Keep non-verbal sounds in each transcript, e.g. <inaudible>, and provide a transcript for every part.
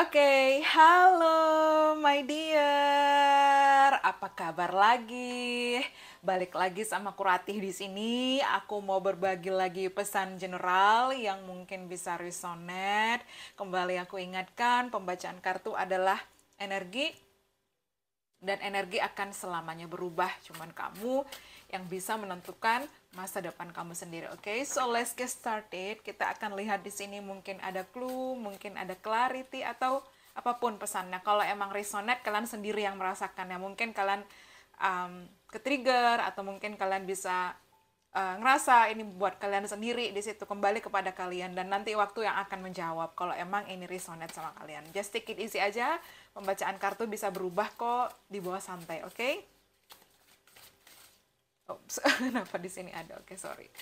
okay, halo my dear. Apa kabar lagi? Balik lagi sama Kuratih di sini. Aku mau berbagi lagi pesan general yang mungkin bisa resonate. Kembali aku ingatkan, pembacaan kartu adalah energi dan energi akan selamanya berubah. Cuman kamu yang bisa menentukan masa depan kamu sendiri. Oke, okay? so let's get started. Kita akan lihat di sini mungkin ada clue, mungkin ada clarity atau apapun pesannya. Kalau emang resonate kalian sendiri yang merasakannya, mungkin kalian um, ketrigger atau mungkin kalian bisa uh, ngerasa ini buat kalian sendiri di situ kembali kepada kalian dan nanti waktu yang akan menjawab kalau emang ini resonate sama kalian. Just take it easy aja. Pembacaan kartu bisa berubah kok di bawah santai, oke? Okay? Oops, <laughs> kenapa di sini ada? Oke, okay, sorry. Oke,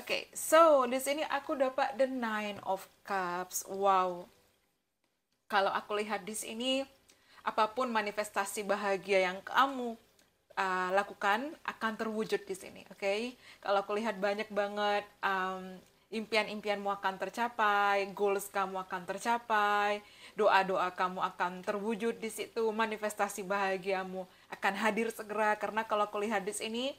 okay, so di sini aku dapat the nine of cups. Wow. Kalau aku lihat di sini, apapun manifestasi bahagia yang kamu uh, lakukan akan terwujud di sini. Oke, okay? kalau aku lihat banyak banget um, impian-impianmu akan tercapai, goals kamu akan tercapai, doa-doa kamu akan terwujud di situ, manifestasi bahagiamu akan hadir segera karena kalau aku lihat this ini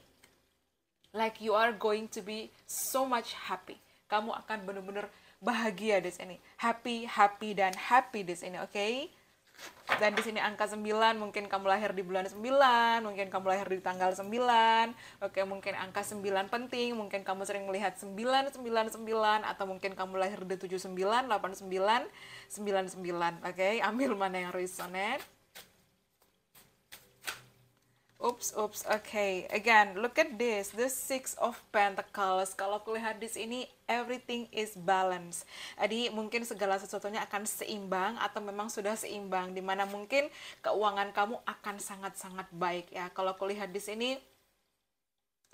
like you are going to be so much happy. Kamu akan benar-benar bahagia this ini Happy, happy dan happy this ini oke? Okay? Dan di sini angka 9, mungkin kamu lahir di bulan 9, mungkin kamu lahir di tanggal 9. Oke, okay, mungkin angka 9 penting, mungkin kamu sering melihat 999 atau mungkin kamu lahir di 79, 89, 99. Oke, okay? ambil mana yang resonate Oops, oops. Okay, again, look at this. The six of pentacles. Kalau kulihat di sini, everything is balance. Jadi mungkin segala sesuatunya akan seimbang atau memang sudah seimbang. Dimana mungkin keuangan kamu akan sangat-sangat baik ya. Kalau kulihat di sini,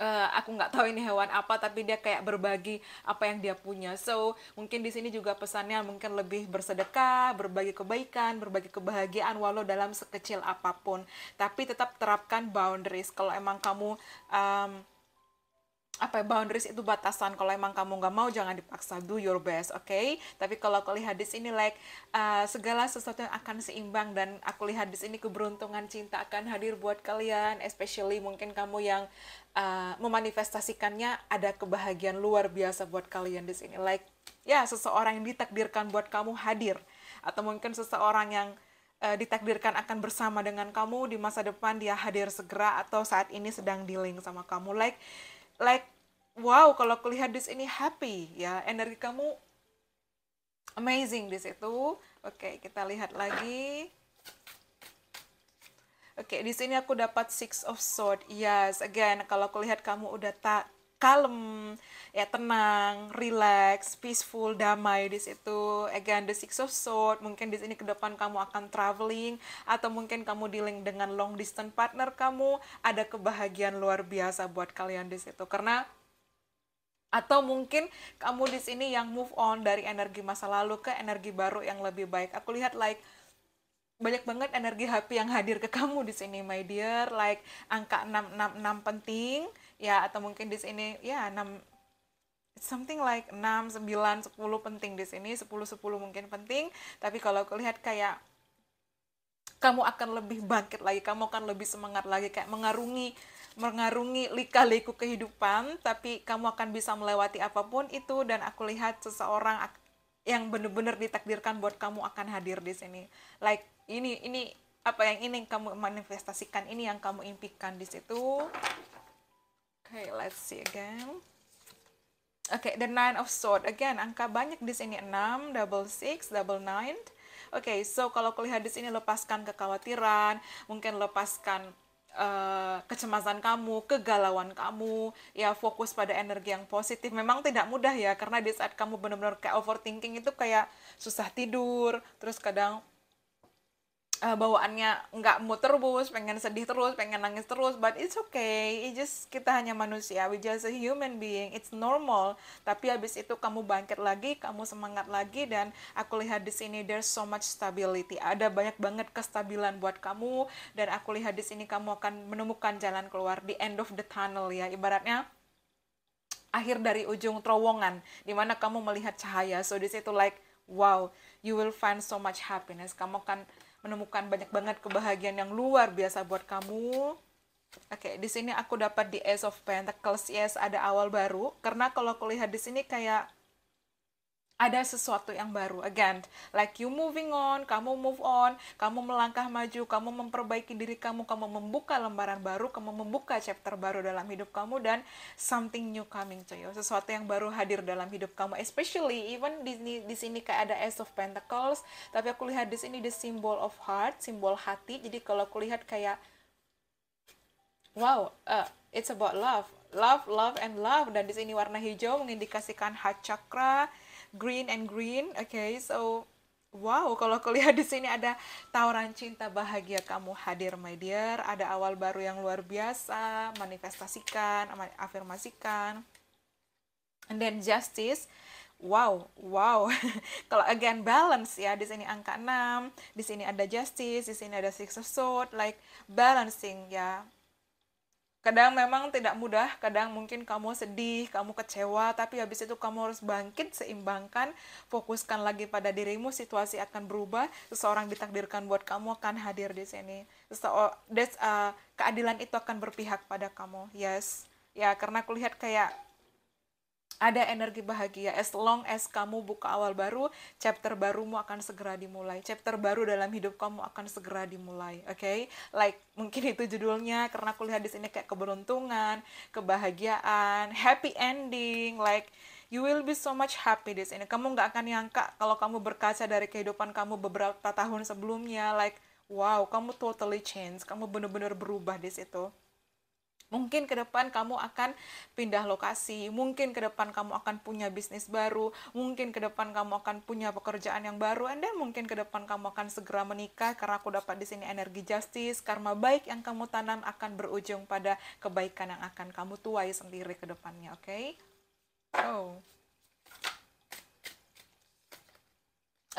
uh, aku nggak tahu ini hewan apa tapi dia kayak berbagi apa yang dia punya so mungkin di sini juga pesannya mungkin lebih bersedekah berbagi kebaikan berbagi kebahagiaan walau dalam sekecil apapun tapi tetap terapkan boundaries kalau emang kamu um, apa ya, boundaries itu batasan kalau emang kamu nggak mau jangan dipaksa do your best oke okay? tapi kalau aku lihat di sini like uh, segala sesuatu yang akan seimbang dan aku lihat di sini keberuntungan cinta akan hadir buat kalian especially mungkin kamu yang uh, memanifestasikannya ada kebahagiaan luar biasa buat kalian di sini like ya seseorang yang ditakdirkan buat kamu hadir atau mungkin seseorang yang eh, ditakdirkan akan bersama dengan kamu di masa depan dia hadir segera atau saat ini sedang dealing sama kamu like like wow kalau kulihat this ini happy ya energi kamu amazing di situ oke kita lihat lagi Oke, okay, di sini aku dapat six of sword. Yes, again, kalau aku lihat kamu udah tak kalem ya tenang, relax, peaceful, damai di situ. Again, the six of sword. Mungkin di sini ke depan kamu akan traveling atau mungkin kamu dealing dengan long distance partner kamu. Ada kebahagiaan luar biasa buat kalian di situ karena atau mungkin kamu di sini yang move on dari energi masa lalu ke energi baru yang lebih baik. Aku lihat like banyak banget energi happy yang hadir ke kamu di sini my dear like angka 666 penting ya atau mungkin di sini ya enam something like 6, 9, 10 penting di sini 10, 10 mungkin penting tapi kalau kulihat kayak kamu akan lebih bangkit lagi kamu akan lebih semangat lagi kayak mengarungi mengarungi lika-liku kehidupan tapi kamu akan bisa melewati apapun itu dan aku lihat seseorang yang benar benar ditakdirkan buat kamu akan hadir di sini like ini ini apa yang ini yang kamu manifestasikan ini yang kamu impikan di situ Okay, let's see again. Okay, the nine of sword. Again, angka banyak di sini. enam, double six, double nine. Oke, okay, so kalau kulihat di sini lepaskan kekhawatiran, mungkin lepaskan uh, kecemasan kamu, kegalauan kamu, ya fokus pada energi yang positif. Memang tidak mudah ya, karena di saat kamu benar-benar kayak overthinking itu kayak susah tidur, terus kadang uh, bawaannya nggak mood terus, pengen sedih terus, pengen nangis terus, but it's okay. It just kita hanya manusia, we just a human being. It's normal. Tapi habis itu kamu bangkit lagi, kamu semangat lagi dan aku lihat di sini there's so much stability. Ada banyak banget kestabilan buat kamu dan aku lihat di sini kamu akan menemukan jalan keluar di end of the tunnel ya. Ibaratnya akhir dari ujung terowongan di mana kamu melihat cahaya. So di situ like wow, you will find so much happiness. Kamu akan menemukan banyak banget kebahagiaan yang luar biasa buat kamu. Oke, okay, di sini aku dapat di Ace of Pentacles, yes, ada awal baru. Karena kalau aku lihat di sini kayak ada sesuatu yang baru again like you moving on kamu move on kamu melangkah maju kamu memperbaiki diri kamu kamu membuka lembaran baru kamu membuka chapter baru dalam hidup kamu dan something new coming to you sesuatu yang baru hadir dalam hidup kamu especially even di di sini kayak ada Ace of Pentacles tapi aku lihat di sini the symbol of heart simbol hati jadi kalau aku lihat kayak wow uh, it's about love love love and love dan di sini warna hijau mengindikasikan heart chakra green and green. Okay, so Wow, kalau kulihat di sini ada tawaran cinta bahagia kamu hadir, my dear. Ada awal baru yang luar biasa, manifestasikan, afirmasikan. And then justice. Wow, wow. <laughs> kalau again balance ya, di sini angka 6, di sini ada justice, di sini ada six of sword, like balancing ya kadang memang tidak mudah, kadang mungkin kamu sedih, kamu kecewa, tapi habis itu kamu harus bangkit, seimbangkan, fokuskan lagi pada dirimu, situasi akan berubah, seseorang ditakdirkan buat kamu akan hadir di sini. seseorang, oh, that's, uh, eh, keadilan itu akan berpihak pada kamu, yes. Ya, karena kulihat kayak ada energi bahagia as long as kamu buka awal baru chapter barumu akan segera dimulai chapter baru dalam hidup kamu akan segera dimulai oke okay? like mungkin itu judulnya karena aku lihat di sini kayak keberuntungan kebahagiaan happy ending like you will be so much happy di sini. Kamu nggak akan nyangka kalau kamu berkaca dari kehidupan kamu beberapa tahun sebelumnya, like wow, kamu totally change, kamu benar-benar berubah di situ. Mungkin ke depan kamu akan pindah lokasi, mungkin ke depan kamu akan punya bisnis baru, mungkin ke depan kamu akan punya pekerjaan yang baru, anda mungkin ke depan kamu akan segera menikah karena aku dapat di sini energi justice, karma baik yang kamu tanam akan berujung pada kebaikan yang akan kamu tuai sendiri ke depannya, oke? Okay? Oh.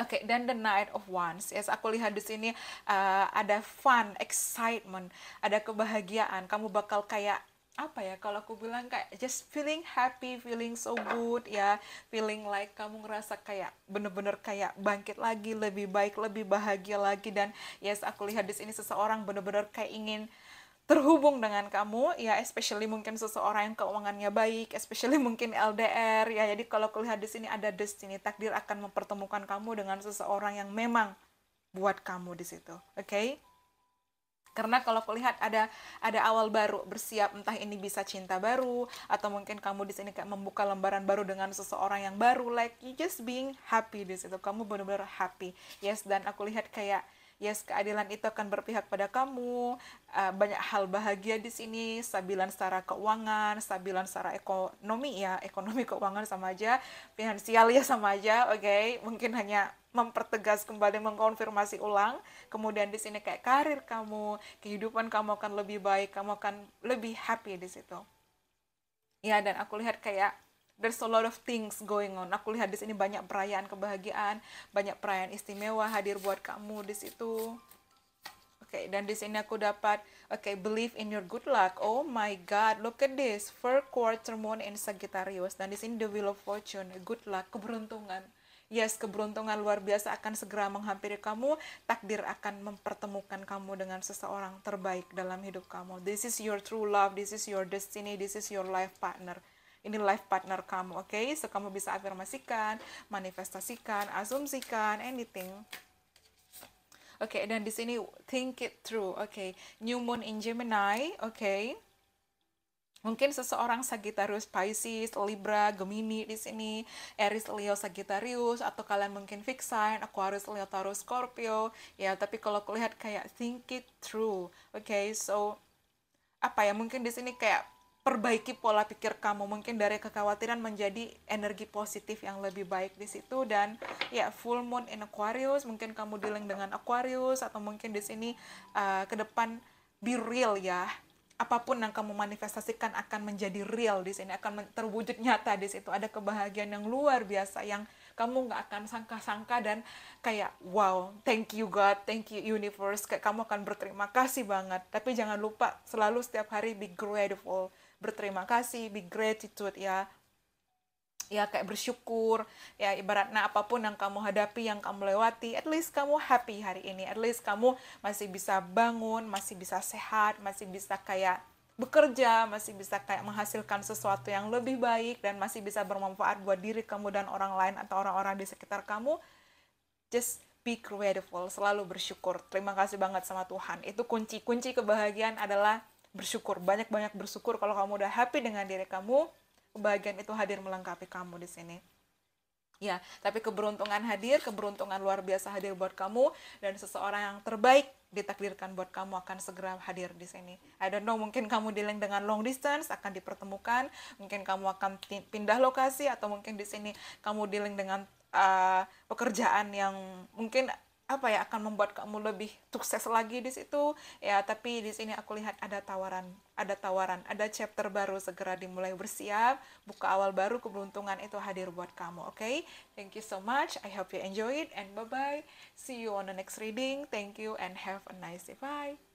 Oke, okay, dan the night of Wands. Yes, aku lihat di sini uh, ada fun, excitement, ada kebahagiaan. Kamu bakal kayak apa ya kalau aku bilang kayak just feeling happy, feeling so good ya, feeling like kamu ngerasa kayak bener-bener kayak bangkit lagi, lebih baik, lebih bahagia lagi dan yes aku lihat di sini seseorang bener-bener kayak ingin terhubung dengan kamu ya especially mungkin seseorang yang keuangannya baik especially mungkin LDR ya jadi kalau kulihat di sini ada destiny takdir akan mempertemukan kamu dengan seseorang yang memang buat kamu di situ oke okay? karena kalau kulihat ada ada awal baru bersiap entah ini bisa cinta baru atau mungkin kamu di sini kayak membuka lembaran baru dengan seseorang yang baru like you just being happy di situ kamu benar-benar happy yes dan aku lihat kayak Yes, keadilan itu akan berpihak pada kamu. Uh, banyak hal bahagia di sini, stabilan secara keuangan, stabilan secara ekonomi ya, ekonomi <laughs> keuangan sama aja, finansial ya sama aja, oke. Okay? Mungkin hanya mempertegas kembali mengkonfirmasi ulang. Kemudian di sini kayak karir kamu, kehidupan kamu akan lebih baik, kamu akan lebih happy di situ. Ya, dan aku lihat kayak there's a lot of things going on. Aku lihat di sini banyak perayaan kebahagiaan, banyak perayaan istimewa hadir buat kamu di situ. Oke, okay, dan di sini aku dapat oke okay, believe in your good luck. Oh my god, look at this. Four quarter moon in Sagittarius dan di sini the wheel of fortune, good luck, keberuntungan. Yes, keberuntungan luar biasa akan segera menghampiri kamu. Takdir akan mempertemukan kamu dengan seseorang terbaik dalam hidup kamu. This is your true love, this is your destiny, this is your life partner ini life partner kamu oke okay? so kamu bisa afirmasikan manifestasikan asumsikan anything Oke, okay, dan di sini think it through. Oke, okay. new moon in Gemini. Oke. Okay. Mungkin seseorang Sagittarius, Pisces, Libra, Gemini di sini, Aries, Leo, Sagittarius, atau kalian mungkin fix sign, Aquarius, Leo, Taurus, Scorpio. Ya, tapi kalau kulihat kayak think it through. Oke, okay, so apa ya? Mungkin di sini kayak perbaiki pola pikir kamu mungkin dari kekhawatiran menjadi energi positif yang lebih baik di situ dan ya full moon in Aquarius mungkin kamu dealing dengan Aquarius atau mungkin di sini uh, ke depan be real ya apapun yang kamu manifestasikan akan menjadi real di sini akan terwujud nyata di situ ada kebahagiaan yang luar biasa yang kamu nggak akan sangka-sangka dan kayak wow thank you God thank you universe kayak kamu akan berterima kasih banget tapi jangan lupa selalu setiap hari be grateful berterima kasih be gratitude ya ya kayak bersyukur ya ibaratnya apapun yang kamu hadapi yang kamu lewati at least kamu happy hari ini at least kamu masih bisa bangun masih bisa sehat masih bisa kayak bekerja masih bisa kayak menghasilkan sesuatu yang lebih baik dan masih bisa bermanfaat buat diri kamu dan orang lain atau orang-orang di sekitar kamu just be grateful selalu bersyukur terima kasih banget sama Tuhan itu kunci kunci kebahagiaan adalah bersyukur banyak-banyak bersyukur kalau kamu udah happy dengan diri kamu kebahagiaan itu hadir melengkapi kamu di sini ya tapi keberuntungan hadir keberuntungan luar biasa hadir buat kamu dan seseorang yang terbaik ditakdirkan buat kamu akan segera hadir di sini I don't know mungkin kamu dealing dengan long distance akan dipertemukan mungkin kamu akan pindah lokasi atau mungkin di sini kamu dealing dengan uh, pekerjaan yang mungkin apa ya akan membuat kamu lebih sukses lagi di situ ya tapi di sini aku lihat ada tawaran ada tawaran ada chapter baru segera dimulai bersiap buka awal baru keberuntungan itu hadir buat kamu oke okay? thank you so much I hope you enjoy it and bye bye see you on the next reading thank you and have a nice day bye